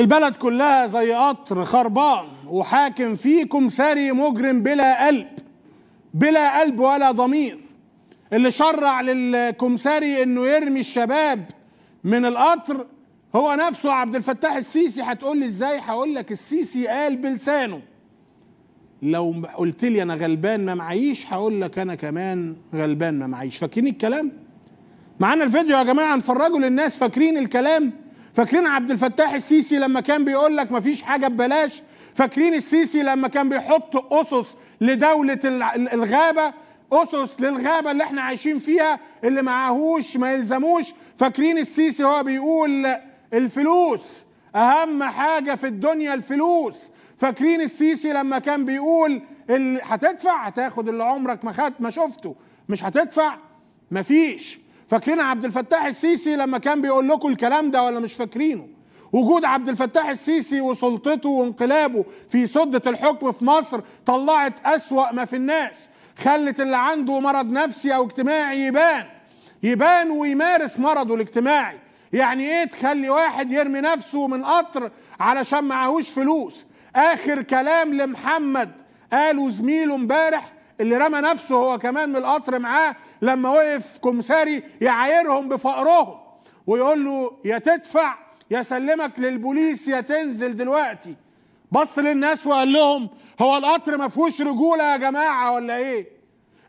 البلد كلها زي قطر خربان وحاكم فيكم ساري مجرم بلا قلب بلا قلب ولا ضمير اللي شرع للكمساري انه يرمي الشباب من القطر هو نفسه عبد الفتاح السيسي هتقول لي ازاي هقول لك السيسي قال بلسانه لو قلت لي انا غلبان ما معيش هقول لك انا كمان غلبان ما معيش فاكرين الكلام معانا الفيديو يا جماعه نفرجه للناس فاكرين الكلام فاكرين عبد الفتاح السيسي لما كان بيقول لك مفيش حاجه ببلاش فاكرين السيسي لما كان بيحط اسس لدوله الغابه اسس للغابه اللي احنا عايشين فيها اللي معاهوش ما يلزموش فاكرين السيسي هو بيقول الفلوس اهم حاجه في الدنيا الفلوس فاكرين السيسي لما كان بيقول هتدفع هتاخد اللي عمرك ما خدت ما شفته مش هتدفع مفيش فاكرين عبد الفتاح السيسي لما كان بيقول لكم الكلام ده ولا مش فاكرينه وجود عبد الفتاح السيسي وسلطته وانقلابه في سدة الحكم في مصر طلعت أسوأ ما في الناس خلت اللي عنده مرض نفسي أو اجتماعي يبان يبان ويمارس مرضه الاجتماعي يعني ايه تخلي واحد يرمي نفسه من قطر علشان معهوش فلوس اخر كلام لمحمد قاله زميله امبارح اللي رمى نفسه هو كمان من القطر معاه لما وقف كمساري يعايرهم بفقرهم ويقول له يا تدفع يا سلمك للبوليس يا تنزل دلوقتي بص للناس وقال لهم هو القطر ما فيهوش رجوله يا جماعه ولا ايه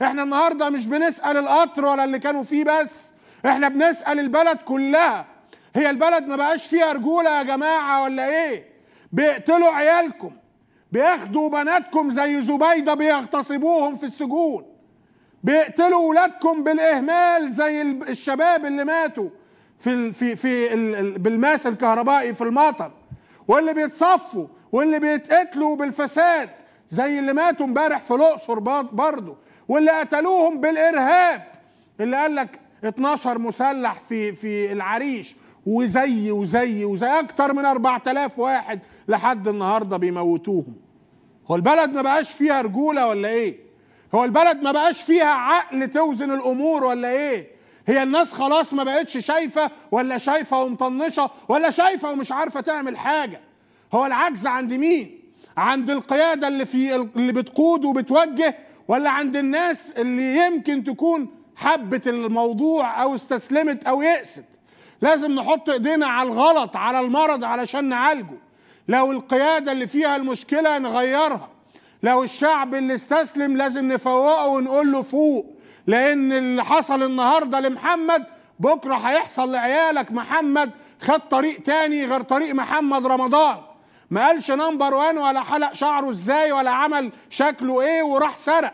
احنا النهارده مش بنسال القطر ولا اللي كانوا فيه بس احنا بنسال البلد كلها هي البلد ما بقاش فيها رجوله يا جماعه ولا ايه بيقتلوا عيالكم بياخدوا بناتكم زي زبيدة بيغتصبوهم في السجون بيقتلوا ولادكم بالإهمال زي الشباب اللي ماتوا في في في بالماس الكهربائي في المطر واللي بيتصفوا واللي بيتقتلوا بالفساد زي اللي ماتوا امبارح في الاقصر برضه واللي قتلوهم بالارهاب اللي قال لك 12 مسلح في في العريش وزي وزي وزي اكتر من 4000 واحد لحد النهارده بيموتوهم هو البلد ما بقاش فيها رجولة ولا ايه هو البلد ما بقاش فيها عقل توزن الامور ولا ايه هي الناس خلاص ما بقتش شايفة ولا شايفة ومطنشة ولا شايفة ومش عارفة تعمل حاجة هو العجز عند مين عند القيادة اللي في اللي بتقود وبتوجه ولا عند الناس اللي يمكن تكون حبت الموضوع او استسلمت او يأست لازم نحط ايدينا على الغلط على المرض علشان نعالجه لو القيادة اللي فيها المشكلة نغيرها لو الشعب اللي استسلم لازم نفوقه ونقول له فوق لأن اللي حصل النهاردة لمحمد بكرة هيحصل لعيالك محمد خد طريق تاني غير طريق محمد رمضان ما قالش نمبر وان ولا حلق شعره ازاي ولا عمل شكله ايه وراح سرق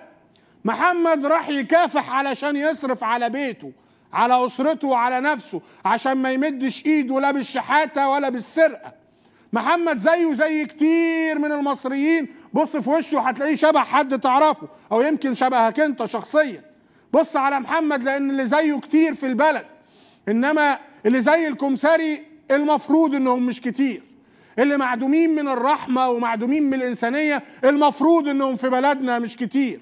محمد راح يكافح علشان يصرف على بيته على اسرته وعلى نفسه عشان ما يمدش ايده لا بالشحاته ولا بالسرقه محمد زيه زي كتير من المصريين بص في وشه هتلاقيه شبه حد تعرفه او يمكن شبهك انت شخصيا بص على محمد لان اللي زيه كتير في البلد انما اللي زي الكمثري المفروض انهم مش كتير اللي معدومين من الرحمه ومعدومين من الانسانيه المفروض انهم في بلدنا مش كتير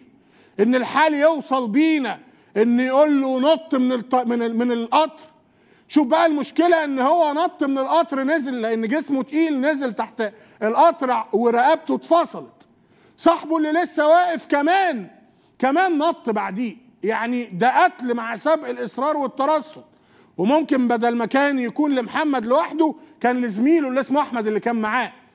ان الحال يوصل بينا ان يقول له نط من الط... من ال... من القطر شوف بقى المشكلة ان هو نط من القطر نزل لان جسمه تقيل نزل تحت القطر ورقبته اتفصلت صاحبه اللي لسه واقف كمان كمان نط بعديه يعني ده قتل مع سبق الاصرار والترصد وممكن بدل ما كان يكون لمحمد لوحده كان لزميله اللي اسمه احمد اللي كان معاه